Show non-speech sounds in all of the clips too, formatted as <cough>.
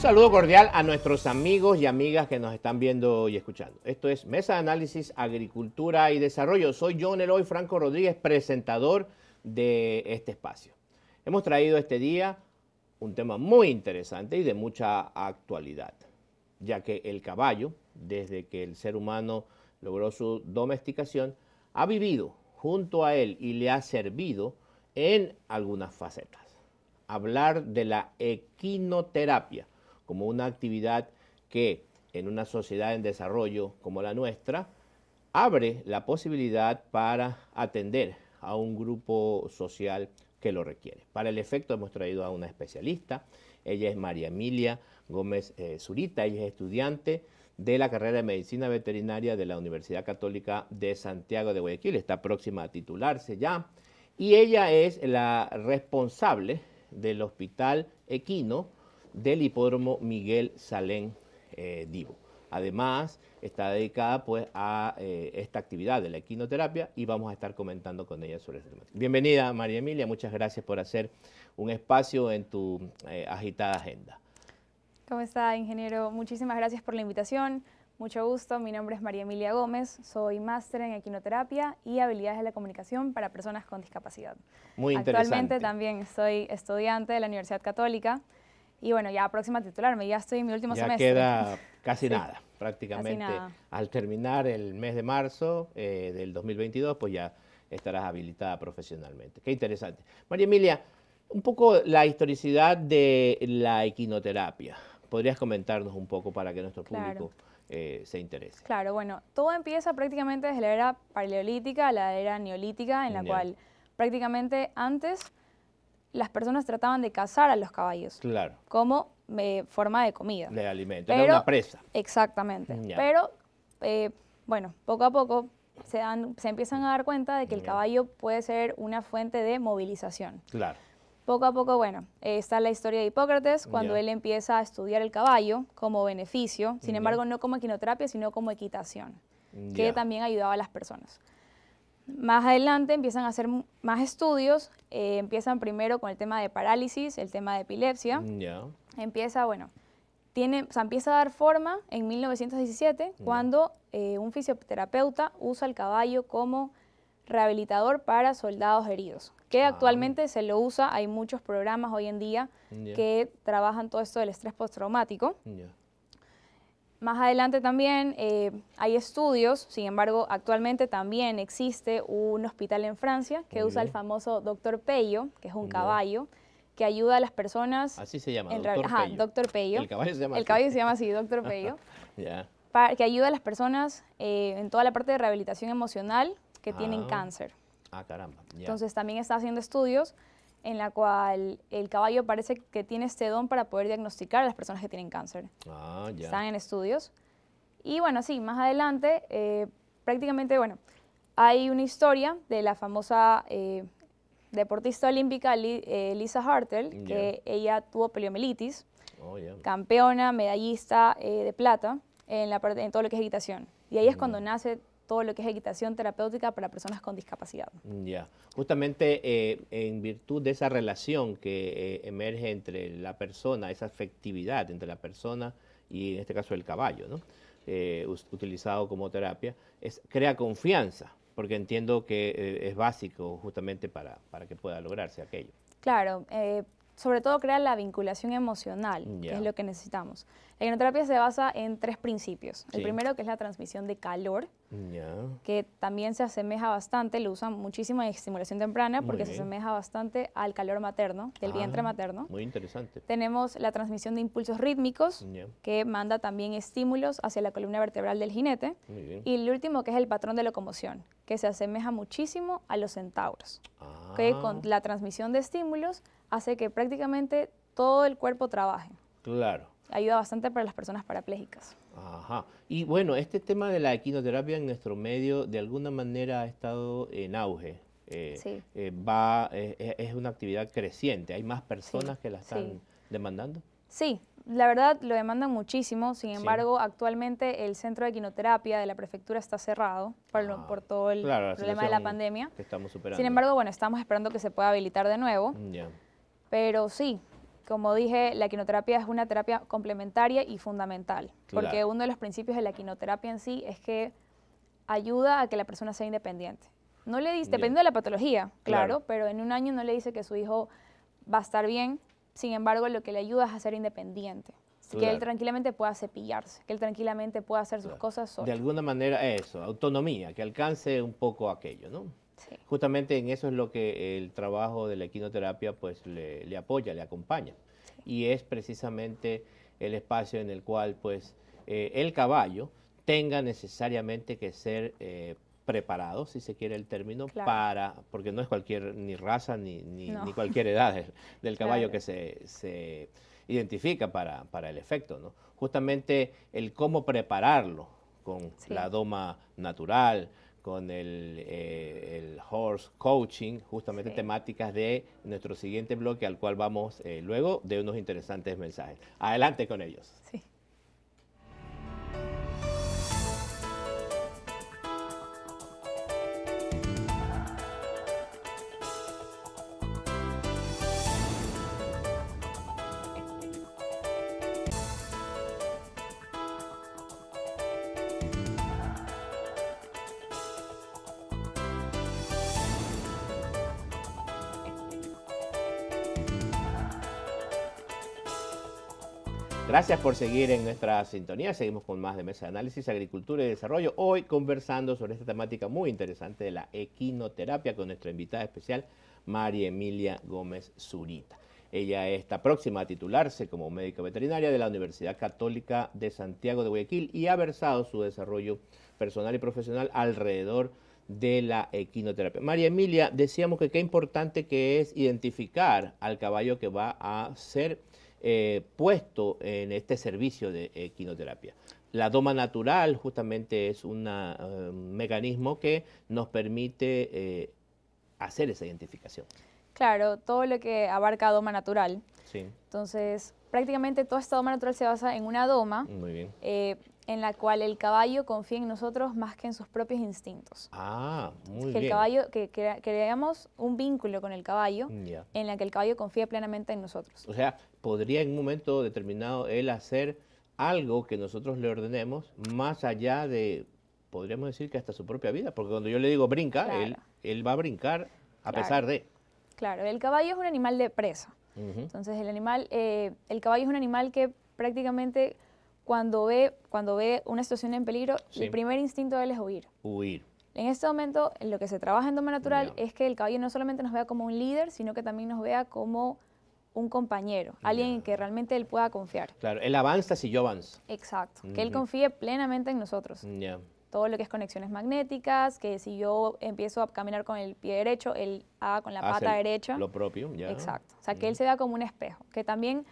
saludo cordial a nuestros amigos y amigas que nos están viendo y escuchando. Esto es Mesa de Análisis Agricultura y Desarrollo. Soy John Eloy Franco Rodríguez, presentador de este espacio. Hemos traído este día un tema muy interesante y de mucha actualidad, ya que el caballo, desde que el ser humano logró su domesticación, ha vivido junto a él y le ha servido en algunas facetas hablar de la equinoterapia, como una actividad que en una sociedad en desarrollo como la nuestra, abre la posibilidad para atender a un grupo social que lo requiere. Para el efecto hemos traído a una especialista, ella es María Emilia Gómez eh, Zurita, ella es estudiante de la carrera de Medicina Veterinaria de la Universidad Católica de Santiago de Guayaquil, está próxima a titularse ya, y ella es la responsable del Hospital Equino, del hipódromo Miguel Salén eh, Divo. Además, está dedicada pues, a eh, esta actividad de la equinoterapia y vamos a estar comentando con ella sobre este tema. Bienvenida, María Emilia, muchas gracias por hacer un espacio en tu eh, agitada agenda. ¿Cómo está, ingeniero? Muchísimas gracias por la invitación. Mucho gusto, mi nombre es María Emilia Gómez, soy máster en equinoterapia y habilidades de la comunicación para personas con discapacidad. Muy interesante. Actualmente también soy estudiante de la Universidad Católica y bueno, ya próxima titularme, ya estoy en mi último semestre. Ya queda <laughs> casi nada, prácticamente. Al terminar el mes de marzo eh, del 2022, pues ya estarás habilitada profesionalmente. Qué interesante. María Emilia, un poco la historicidad de la equinoterapia. ¿Podrías comentarnos un poco para que nuestro público eh, se interese? Claro, bueno, todo empieza prácticamente desde la era paleolítica a la era neolítica, en la cual prácticamente antes las personas trataban de cazar a los caballos. Claro. Como eh, forma de comida. De alimento, era una presa. Exactamente. Pero, eh, bueno, poco a poco se, dan, se empiezan a dar cuenta de que el caballo puede ser una fuente de movilización. Claro. Poco a poco, bueno, eh, está la historia de Hipócrates, cuando él empieza a estudiar el caballo como beneficio, sin embargo, no como equinoterapia, sino como equitación, que también ayudaba a las personas. Más adelante empiezan a hacer más estudios, eh, empiezan primero con el tema de parálisis, el tema de epilepsia. Mm, empieza, bueno, tiene, empieza a dar forma en 1917 mm. cuando eh, un fisioterapeuta usa el caballo como rehabilitador para soldados heridos, que ah. actualmente se lo usa, hay muchos programas hoy en día mm, que trabajan todo esto del estrés postraumático. Ya. Más adelante también eh, hay estudios, sin embargo, actualmente también existe un hospital en Francia que usa el famoso doctor Pello, que es un caballo, que ayuda a las personas... Así se llama, doctor, Ajá, doctor Pello. El caballo se llama El así. caballo se llama así, doctor <laughs> Pello. yeah. que ayuda a las personas eh, en toda la parte de rehabilitación emocional que tienen ah. cáncer. Ah, caramba. Entonces también está haciendo estudios en la cual el caballo parece que tiene este don para poder diagnosticar a las personas que tienen cáncer. Ah, ya. Están en estudios. Y bueno, sí, más adelante, eh, prácticamente, bueno, hay una historia de la famosa eh, deportista olímpica eh, Lisa Hartel, que ella tuvo poliomielitis, oh, campeona, medallista de plata en, la, en todo lo que es equitación. Y ahí es cuando mm. nace todo lo que es equitación terapéutica para personas con discapacidad. Ya, justamente eh, en virtud de esa relación que eh, emerge entre la persona, esa afectividad entre la persona y en este caso el caballo, ¿no? Eh, utilizado como terapia, es, crea confianza, porque entiendo que es básico justamente para, para que pueda lograrse aquello. Claro, sobre todo crea la vinculación emocional, que es lo que necesitamos. La hipnoterapia se basa en tres principios. El primero que es la transmisión de calor, que también se asemeja bastante, lo usan muchísimo en estimulación temprana porque se asemeja bastante al calor materno, del vientre ah, materno. Muy interesante. Tenemos la transmisión de impulsos rítmicos que manda también estímulos hacia la columna vertebral del jinete. Y el último que es el patrón de locomoción, que se asemeja muchísimo a los centauros, ah. que con la transmisión de estímulos hace que prácticamente todo el cuerpo trabaje. Claro. Ayuda bastante para las personas parapléjicas. Ajá. Y bueno, este tema de la equinoterapia en nuestro medio de alguna manera ha estado en auge. Eh, eh, va, eh, es una actividad creciente. ¿Hay más personas que la están demandando? Sí, la verdad lo demandan muchísimo. Sin embargo, actualmente el centro de equinoterapia de la prefectura está cerrado por, ah, todo el problema de la pandemia. Que estamos superando. Sin embargo, bueno, estamos esperando que se pueda habilitar de nuevo. Pero sí, como dije, la quinoterapia es una terapia complementaria y fundamental, porque uno de los principios de la quinoterapia en sí es que ayuda a que la persona sea independiente. No le dice, dependiendo de la patología, claro, pero en un año no le dice que su hijo va a estar bien, sin embargo, lo que le ayuda es a ser independiente. Que él tranquilamente pueda cepillarse, que él tranquilamente pueda hacer sus cosas solo. De alguna manera eso, autonomía, que alcance un poco aquello, ¿no? Justamente en eso es lo que el trabajo de la equinoterapia pues le, apoya, le acompaña. Y es precisamente el espacio en el cual pues eh, el caballo tenga necesariamente que ser eh, preparado, si se quiere el término, para, porque no es cualquier ni raza ni, ni, cualquier edad del, caballo que se, se identifica para, el efecto, ¿no? Justamente el cómo prepararlo con la doma natural, con eh, el, horse coaching, justamente temáticas de nuestro siguiente bloque al cual vamos eh, luego de unos interesantes mensajes. Adelante con ellos. Sí. Gracias por seguir en nuestra sintonía. Seguimos con más de Mesa de Análisis, Agricultura y Desarrollo. Hoy conversando sobre esta temática muy interesante de la equinoterapia con nuestra invitada especial, María Emilia Gómez Zurita. Ella está próxima a titularse como médica veterinaria de la Universidad Católica de Santiago de Guayaquil y ha versado su desarrollo personal y profesional alrededor de la equinoterapia. María Emilia, decíamos que qué importante que es identificar al caballo que va a ser eh, puesto en este servicio de eh, quinoterapia. La doma natural justamente es eh, un mecanismo que nos permite hacer esa identificación. Claro, todo lo que abarca doma natural. Sí. Entonces, prácticamente toda esta doma natural se basa en una doma. Muy bien en la cual el caballo confía en nosotros más que en sus propios instintos. Ah, muy bien. El caballo, que, creamos un vínculo con el caballo en la que el caballo confía plenamente en nosotros. O sea, podría en un momento determinado él hacer algo que nosotros le ordenemos más allá de, podríamos decir que hasta su propia vida, porque cuando yo le digo brinca, él, va a brincar a pesar de. Claro, el caballo es un animal de presa. Entonces el animal, eh, el caballo es un animal que prácticamente cuando ve, cuando ve una situación en peligro, el primer instinto de él es huir. Huir. En este momento, lo que se trabaja en Doma Natural es que el caballo no solamente nos vea como un líder, sino que también nos vea como un compañero, alguien en que realmente él pueda confiar. Claro, él avanza si yo avanzo. Exacto, que él confíe plenamente en nosotros. Ya. Todo lo que es conexiones magnéticas, que si yo empiezo a caminar con el pie derecho, él haga con la pata derecha. Lo propio, ya. Exacto, o sea, que él se vea como un espejo, que también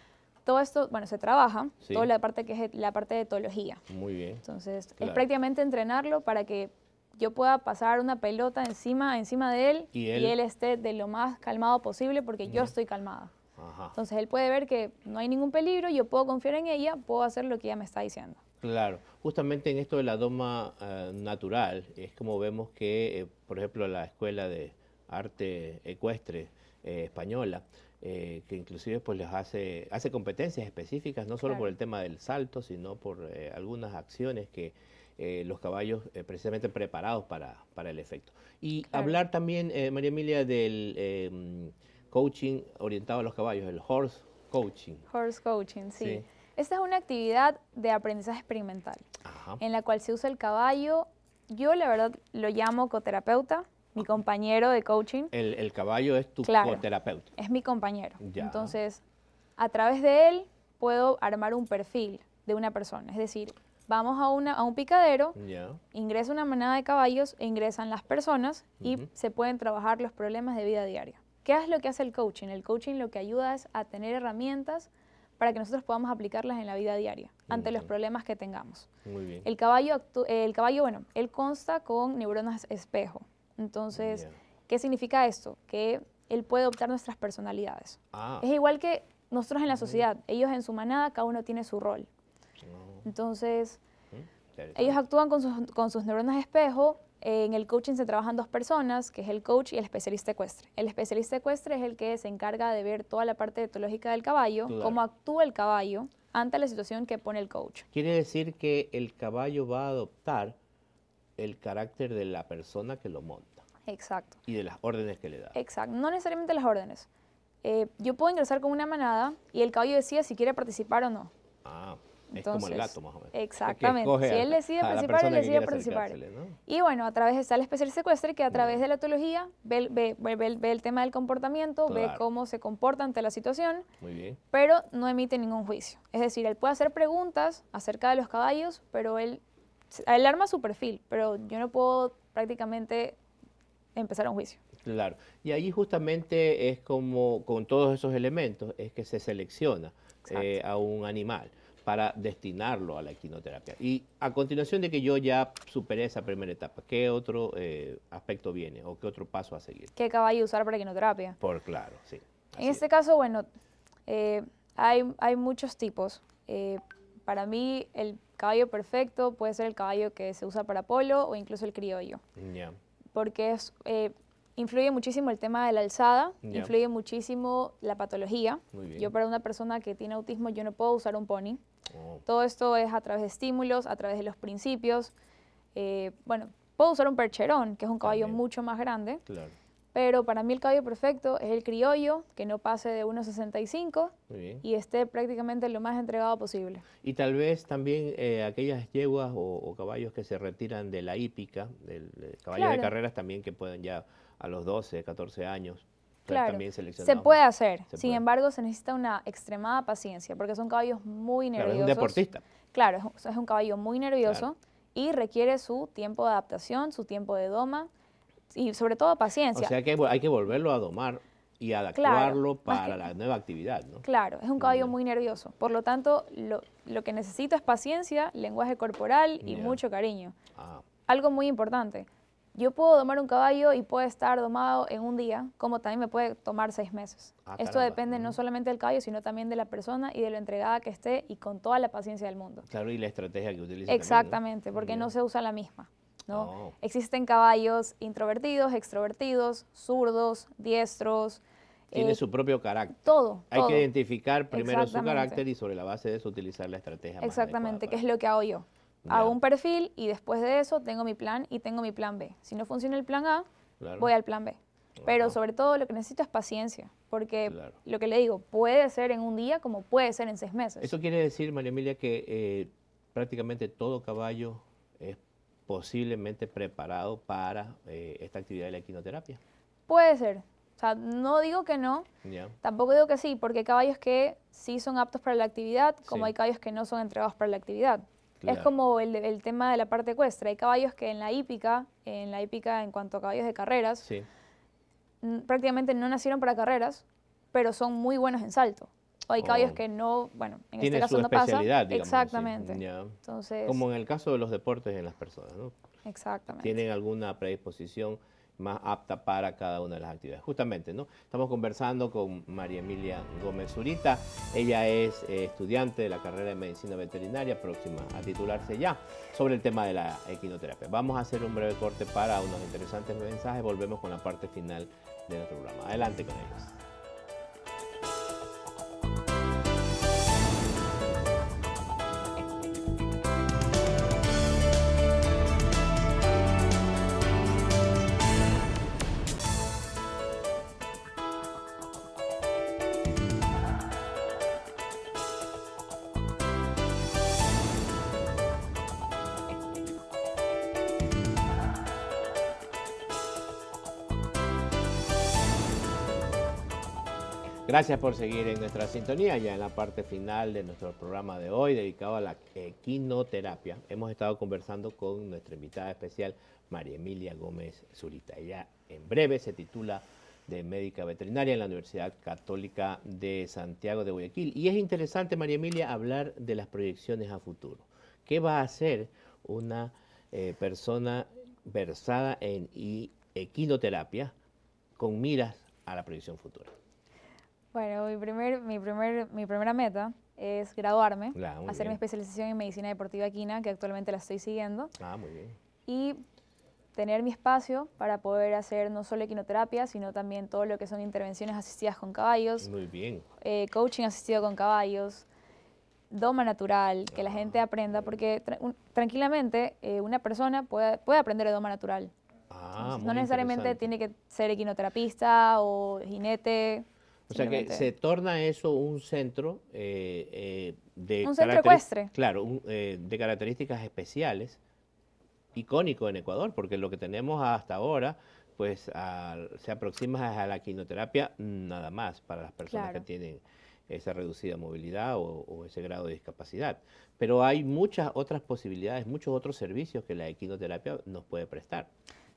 todo esto, bueno, se trabaja, toda la parte que es la parte de etología. Muy bien. Entonces, es prácticamente entrenarlo para que yo pueda pasar una pelota encima, encima de él y él, esté de lo más calmado posible porque yo estoy calmada. Ajá. Entonces él puede ver que no hay ningún peligro, yo puedo confiar en ella, puedo hacer lo que ella me está diciendo. Claro, justamente en esto de la doma eh, natural es como vemos que, eh, por ejemplo, la escuela de arte ecuestre eh, española eh, que inclusive pues les hace, hace competencias específicas, no solo por el tema del salto, sino por eh, algunas acciones que eh, los caballos precisamente preparados para, para, el efecto. Y hablar también, María Emilia, del em, coaching orientado a los caballos, el horse coaching. Horse coaching, sí. Esta es una actividad de aprendizaje experimental, en la cual se usa el caballo. Yo la verdad lo llamo coterapeuta, mi compañero de coaching. El, caballo es tu claro, terapeuta. Es mi compañero. Entonces, a través de él puedo armar un perfil de una persona. Es decir, vamos a, un picadero, ingresa una manada de caballos ingresan las personas y se pueden trabajar los problemas de vida diaria. ¿Qué es lo que hace el coaching? El coaching lo que ayuda es a tener herramientas para que nosotros podamos aplicarlas en la vida diaria, ante los problemas que tengamos. El caballo, el caballo, bueno, él consta con neuronas espejo. Entonces, ¿qué significa esto? Que él puede adoptar nuestras personalidades. Ah. Es igual que nosotros en la sociedad, ellos en su manada, cada uno tiene su rol. Ah. Entonces, ellos actúan con sus, neuronas de espejo. en el coaching se trabajan dos personas, que es el coach y el especialista ecuestre. El especialista ecuestre es el que se encarga de ver toda la parte etológica del caballo, cómo actúa el caballo ante la situación que pone el coach. Quiere decir que el caballo va a adoptar el carácter de la persona que lo monta. Exacto. Y de las órdenes que le da. Exacto. No necesariamente las órdenes. Eh, yo puedo ingresar con una manada y el caballo decide si quiere participar o no. Ah, es como el gato más o menos. Exactamente. si él decide participar, él decide participar. Y bueno, a través está el especial secuestre que a través de la teología ve, el tema del comportamiento, ve cómo se comporta ante la situación, pero no emite ningún juicio. Es decir, él puede hacer preguntas acerca de los caballos, pero él arma su perfil, pero yo no puedo prácticamente empezar un juicio. Claro, y ahí justamente es como con todos esos elementos, es que se selecciona eh, a un animal para destinarlo a la equinoterapia. Y a continuación de que yo ya superé esa primera etapa, ¿qué otro eh, aspecto viene o qué otro paso a seguir? ¿Qué caballo usar para quinoterapia? Por claro, sí. En este caso, bueno, eh, hay, hay, muchos tipos. para mí, el Caballo perfecto puede ser el caballo que se usa para polo o incluso el criollo. Porque eh, influye muchísimo el tema de la alzada, influye muchísimo la patología. Yo para una persona que tiene autismo yo no puedo usar un pony. Oh. Todo esto es a través de estímulos, a través de los principios. Eh, bueno, puedo usar un percherón, que es un caballo mucho más grande. Pero para mí el caballo perfecto es el criollo, que no pase de 1,65 y esté prácticamente lo más entregado posible. Y tal vez también eh, aquellas yeguas o, caballos que se retiran de la hípica, del, caballo de carreras también que pueden ya a los 12, 14 años. Claro, también se puede hacer, sin embargo se necesita una extremada paciencia porque son caballos muy nerviosos. Claro, es un deportista. Claro, es un caballo muy nervioso y requiere su tiempo de adaptación, su tiempo de doma, y sobre todo paciencia. O sea que hay que volverlo a domar y adaptarlo para la nueva actividad, Claro, es un caballo muy nervioso. Por lo tanto, lo, que necesito es paciencia, lenguaje corporal y mucho cariño. Ah. Algo muy importante. Yo puedo domar un caballo y puede estar domado en un día, como también me puede tomar seis meses. Ah, Esto depende no solamente del caballo, sino también de la persona y de lo entregada que esté y con toda la paciencia del mundo. Claro, y la estrategia que utilice. Exactamente, porque no se usa la misma. ¿no? Oh. Existen caballos introvertidos, extrovertidos, zurdos, diestros. Tiene eh, su propio carácter. Todo. Hay que identificar primero su carácter y sobre la base de eso utilizar la estrategia. Exactamente, que es lo que hago yo. Hago un perfil y después de eso tengo mi plan y tengo mi plan B. Si no funciona el plan A, voy al plan B. Pero sobre todo lo que necesito es paciencia, porque lo que le digo, puede ser en un día como puede ser en seis meses. Eso quiere decir, María Emilia, que eh, prácticamente todo caballo es posiblemente preparado para eh, esta actividad de la equinoterapia. Puede ser. O sea, no digo que no, tampoco digo que sí, porque hay caballos que sí son aptos para la actividad, como hay caballos que no son entregados para la actividad. Es como el, tema de la parte ecuestre. Hay caballos que en la hípica, en la hípica en cuanto a caballos de carreras, prácticamente no nacieron para carreras, pero son muy buenos en salto. O hay caballos que no, bueno, en este caso no pasa. Exactamente. Entonces, Como en el caso de los deportes en las personas, ¿no? Exactamente. Tienen alguna predisposición más apta para cada una de las actividades. Justamente, ¿no? Estamos conversando con María Emilia Gómez Zurita. Ella es eh, estudiante de la carrera de Medicina Veterinaria, próxima a titularse ya, sobre el tema de la equinoterapia. Vamos a hacer un breve corte para unos interesantes mensajes. Volvemos con la parte final de nuestro programa. Adelante con ellos. Gracias por seguir en nuestra sintonía, ya en la parte final de nuestro programa de hoy dedicado a la equinoterapia. Hemos estado conversando con nuestra invitada especial, María Emilia Gómez Zurita. Ella en breve se titula de médica veterinaria en la Universidad Católica de Santiago de Guayaquil. Y es interesante, María Emilia, hablar de las proyecciones a futuro. ¿Qué va a hacer una eh, persona versada en equinoterapia con miras a la proyección futura? Bueno, mi, primer, mi, primer, mi primera meta es graduarme, hacer mi especialización en medicina deportiva equina, que actualmente la estoy siguiendo. Ah, muy bien. Y tener mi espacio para poder hacer no solo equinoterapia, sino también todo lo que son intervenciones asistidas con caballos. Muy bien. Eh, coaching asistido con caballos, doma natural, que la gente ah, aprenda, porque tranquilamente eh, una persona puede, aprender doma natural. Ah, no necesariamente tiene que ser equinoterapista o jinete, o sea que se torna eso un centro eh, eh, de... Un Claro, eh, de características especiales, icónico en Ecuador, porque lo que tenemos hasta ahora pues se aproxima a la quinoterapia nada más para las personas que tienen esa reducida movilidad o, o, ese grado de discapacidad. Pero hay muchas otras posibilidades, muchos otros servicios que la equinoterapia nos puede prestar.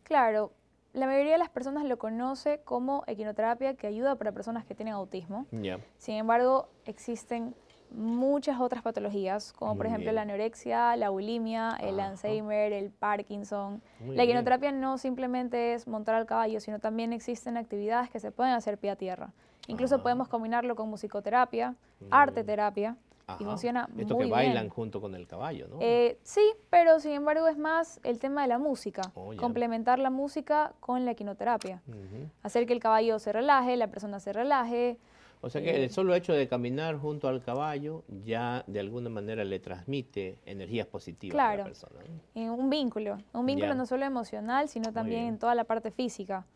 Claro, la mayoría de las personas lo conoce como equinoterapia que ayuda para personas que tienen autismo. Sin embargo, existen muchas otras patologías, como por ejemplo la anorexia, la bulimia, el Alzheimer, el Parkinson. la equinoterapia no simplemente es montar al caballo, sino también existen actividades que se pueden hacer pie a tierra. Incluso podemos combinarlo con musicoterapia, arte terapia, y funciona Esto que bailan junto con el caballo, ¿no? Eh, sí, pero sin embargo es más el tema de la música, oh, complementar la música con la equinoterapia hacer que el caballo se relaje, la persona se relaje. O sea que eh, el solo hecho de caminar junto al caballo ya de alguna manera le transmite energías positivas a la persona. Claro, un vínculo, un vínculo no solo emocional, sino también en toda la parte física.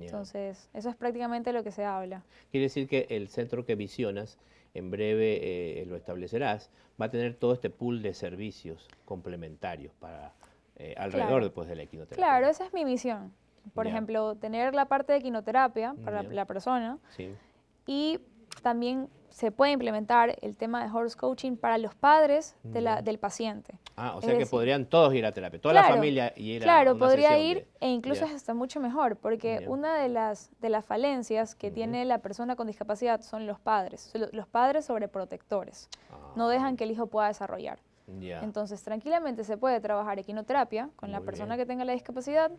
Entonces, eso es prácticamente lo que se habla. Quiere decir que el centro que visionas en breve eh, lo establecerás, va a tener todo este pool de servicios complementarios para eh, alrededor después de la equinoterapia. Claro, esa es mi misión. Por ejemplo, tener la parte de quinoterapia para la, persona y también se puede implementar el tema de horse coaching para los padres mm. del paciente. Ah, o sea que podrían todos ir a terapia, toda la familia ir Claro, podría ir e incluso es hasta mucho mejor, porque una de las, de las falencias que tiene la persona con discapacidad son los padres, los padres sobreprotectores. No ah. dejan que el hijo pueda desarrollar. Entonces, tranquilamente se puede trabajar equinoterapia con la persona que tenga la discapacidad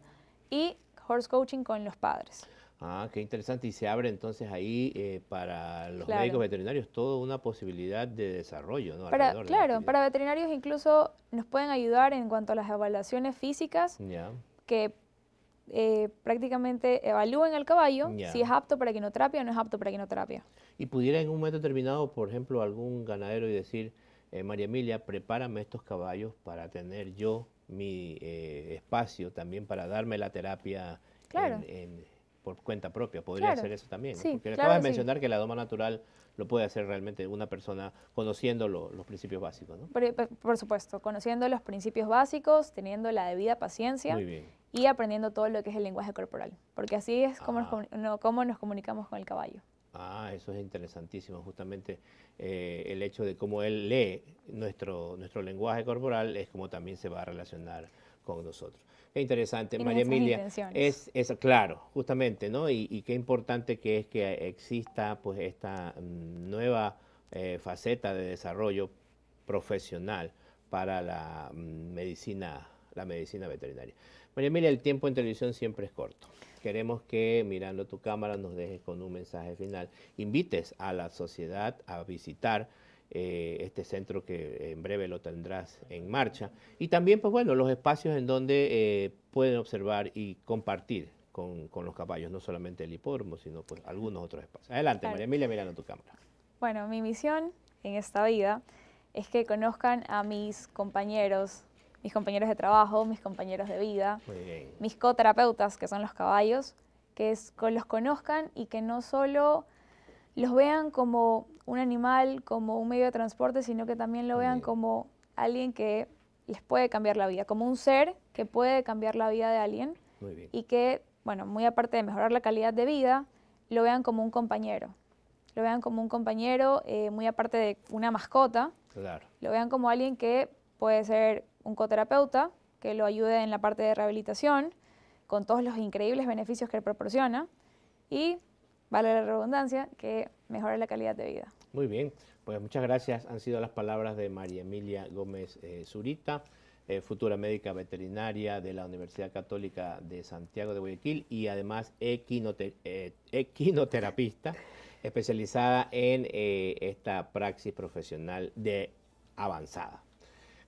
y horse coaching con los padres. Ah, qué interesante. Y se abre entonces ahí eh, para los médicos veterinarios toda una posibilidad de desarrollo, ¿no? Para, claro, para veterinarios incluso nos pueden ayudar en cuanto a las evaluaciones físicas, que eh, prácticamente evalúen al caballo si es apto para quinoterapia o no es apto para quinoterapia. Y pudiera en un momento determinado, por ejemplo, algún ganadero y decir, eh, María Emilia, prepárame estos caballos para tener yo mi espacio también para darme la terapia. Claro. en, por cuenta propia, podría hacer eso también. Sí, Porque acabas de mencionar que la doma natural lo puede hacer realmente una persona conociendo los principios básicos, ¿no? Eh, por, supuesto, conociendo los principios básicos, teniendo la debida paciencia y aprendiendo todo lo que es el lenguaje corporal, porque así es como, nos, ah. como nos comunicamos con el caballo. Ah, eso es interesantísimo, justamente eh, el hecho de cómo él lee nuestro, nuestro lenguaje corporal es como también se va a relacionar con nosotros. Qué interesante, María Emilia. Es, claro, justamente, ¿no? Y, qué importante que es que exista pues esta mm, nueva eh, faceta de desarrollo profesional para la mm, medicina, la medicina veterinaria. María Emilia, el tiempo en televisión siempre es corto. Queremos que mirando tu cámara nos dejes con un mensaje final. Invites a la sociedad a visitar eh, este centro que eh, en breve lo tendrás en marcha. Y también, pues bueno, los espacios en donde eh, pueden observar y compartir con, los caballos, no solamente el hipódromo, sino pues algunos otros espacios. Adelante, María Emilia, mirando tu cámara. Bueno, mi misión en esta vida es que conozcan a mis compañeros, mis compañeros de trabajo, mis compañeros de vida, mis coterapeutas, que son los caballos, que los conozcan y que no solo los vean como un animal como un medio de transporte, sino que también lo vean como alguien que les puede cambiar la vida, como un ser que puede cambiar la vida de alguien muy bien. y que, bueno, muy aparte de mejorar la calidad de vida, lo vean como un compañero. Lo vean como un compañero, eh, muy aparte de una mascota. Claro. Lo vean como alguien que puede ser un coterapeuta, que lo ayude en la parte de rehabilitación, con todos los increíbles beneficios que proporciona. Y, vale la redundancia, que mejora la calidad de vida. Muy bien, pues muchas gracias. Han sido las palabras de María Emilia Gómez eh, Zurita, eh, futura médica veterinaria de la Universidad Católica de Santiago de Guayaquil y además eh, equinoterapista especializada en esta praxis profesional de avanzada.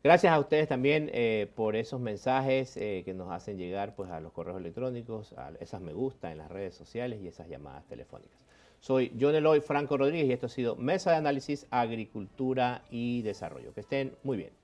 Gracias a ustedes también por esos mensajes que nos hacen llegar pues, a los correos electrónicos, a esas me gusta en las redes sociales y esas llamadas telefónicas. Soy John Eloy Franco Rodríguez y esto ha sido Mesa de Análisis, Agricultura y Desarrollo. Que estén muy bien.